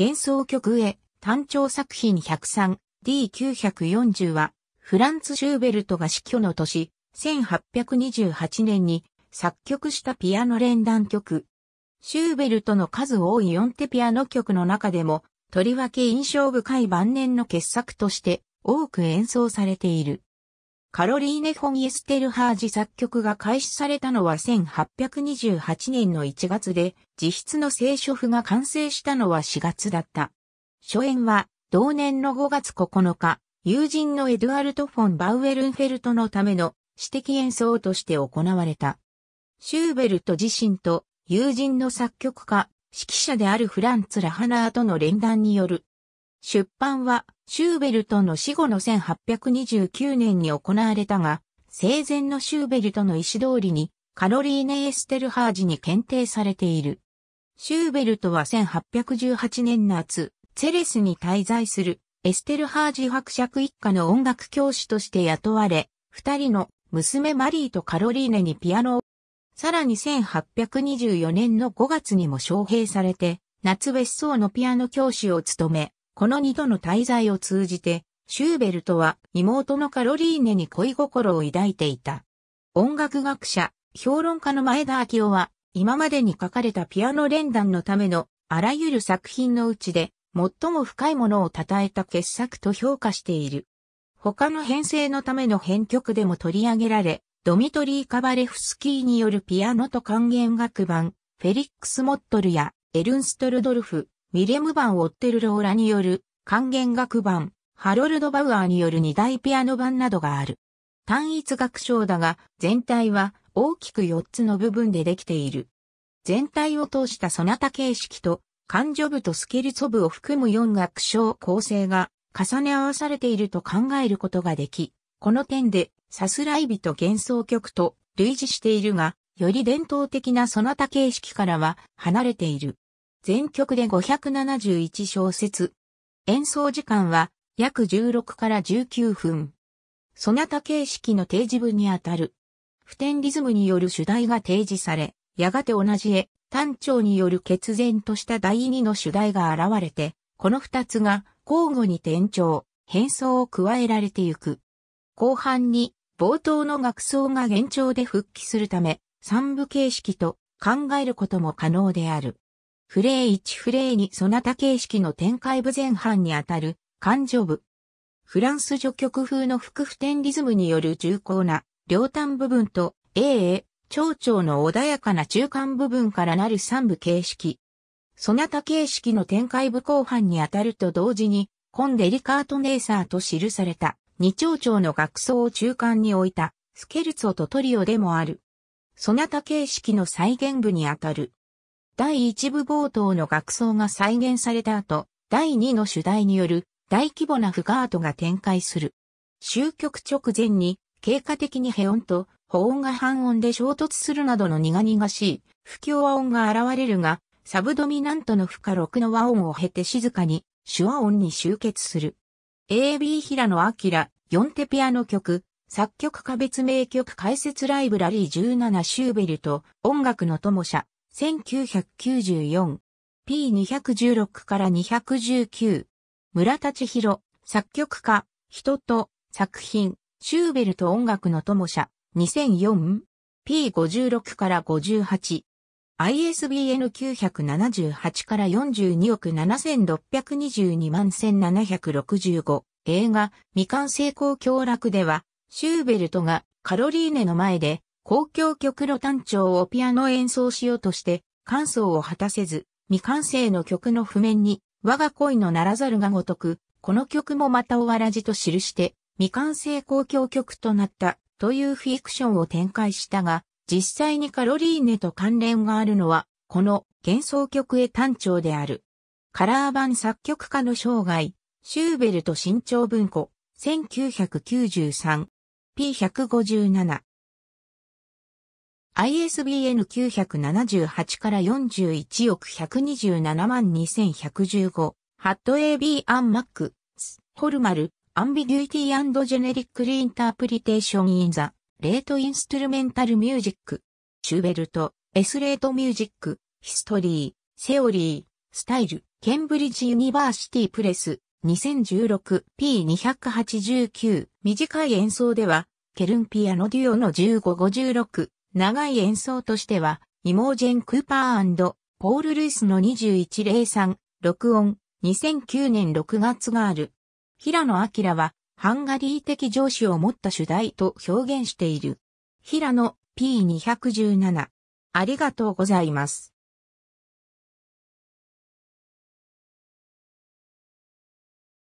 幻想曲へ、単調作品 103D940 は、フランツ・シューベルトが死去の年、1828年に作曲したピアノ連弾曲。シューベルトの数多い4手ピアノ曲の中でも、とりわけ印象深い晩年の傑作として多く演奏されている。カロリーネ・フォン・イエステルハージ作曲が開始されたのは1828年の1月で、自筆の聖書譜が完成したのは4月だった。初演は、同年の5月9日、友人のエドゥアルト・フォン・バウエルンフェルトのための私的演奏として行われた。シューベルト自身と友人の作曲家、指揮者であるフランツ・ラハナーとの連弾による出版は、シューベルトの死後の1829年に行われたが、生前のシューベルトの意思通りに、カロリーネ・エステルハージに検定されている。シューベルトは1818年夏、チェレスに滞在するエステルハージ伯爵一家の音楽教師として雇われ、二人の娘マリーとカロリーネにピアノを、さらに1824年の5月にも招聘されて、夏別荘のピアノ教師を務め、この二度の滞在を通じて、シューベルトは妹のカロリーネに恋心を抱いていた。音楽学者、評論家の前田明夫は、今までに書かれたピアノ連弾のためのあらゆる作品のうちで、最も深いものを称えた傑作と評価している。他の編成のための編曲でも取り上げられ、ドミトリー・カバレフスキーによるピアノと管弦楽版、フェリックス・モットルやエルンストルドルフ、ミレム版オッテルローラによる管弦楽版、ハロルド・バウアーによる二大ピアノ版などがある。単一楽章だが、全体は大きく4つの部分でできている。全体を通したソナタ形式と、感情部とスケルツォ部を含む4楽章構成が重ね合わされていると考えることができ、この点で、さすらいびと幻想曲と類似しているが、より伝統的なソナタ形式からは離れている。全曲で571小節。演奏時間は約16から19分。そなた形式の提示文にあたる。普天リズムによる主題が提示され、やがて同じ絵、単調による決然とした第二の主題が現れて、この二つが交互に転調、変奏を加えられてゆく。後半に冒頭の楽奏が幻聴で復帰するため、三部形式と考えることも可能である。フレイ1フレイ2そなた形式の展開部前半にあたる、感情部。フランス序曲風の副普転リズムによる重厚な、両端部分と、AA、蝶々の穏やかな中間部分からなる三部形式。そなた形式の展開部後半にあたると同時に、コンデリカートネーサーと記された、二蝶々の学奏を中間に置いた、スケルツォとトリオでもある。そなた形式の再現部にあたる、第1部冒頭の楽奏が再現された後、第2の主題による大規模なフガートが展開する。終局直前に、経過的にヘ音と保音が半音で衝突するなどの苦々しい不協和音が現れるが、サブドミナントの負荷6の和音を経て静かに手話音に集結する。AB 平野明、4手ピアノ曲、作曲家別名曲解説ライブラリー17シューベルト、音楽の友者、1994、P216 から219、村立博作曲家、人と、作品、シューベルト音楽の友者、2004、P56 から58、ISBN 978から42億7622万1765映画未完成功協楽ではシューベルトがカロリーネの前で公共曲路単調をピアノ演奏しようとして、感想を果たせず、未完成の曲の譜面に、我が恋のならざるがごとく、この曲もまた終わらじと記して、未完成公共曲となった、というフィクションを展開したが、実際にカロリーネと関連があるのは、この幻想曲へ単調である。カラー版作曲家の生涯、シューベルト新潮文庫、1993、P157。ISBN 978から41億127万2115、ハット AB アンマック、ス、ホルマル、アンビデュイティジェネリックリインタープリテーションインザ、レートインストゥルメンタルミュージック、シューベルト、エスレートミュージック、ヒストリー、セオリー、スタイル、ケンブリッジユニバーシティプレス、2016P289 短い演奏では、ケルンピアノデュオの1556長い演奏としては、イモージェン・クーパーポール・ルイスの2103、録音、2009年6月がある。平野明は、ハンガリー的上司を持った主題と表現している。平野 P217。ありがとうございます。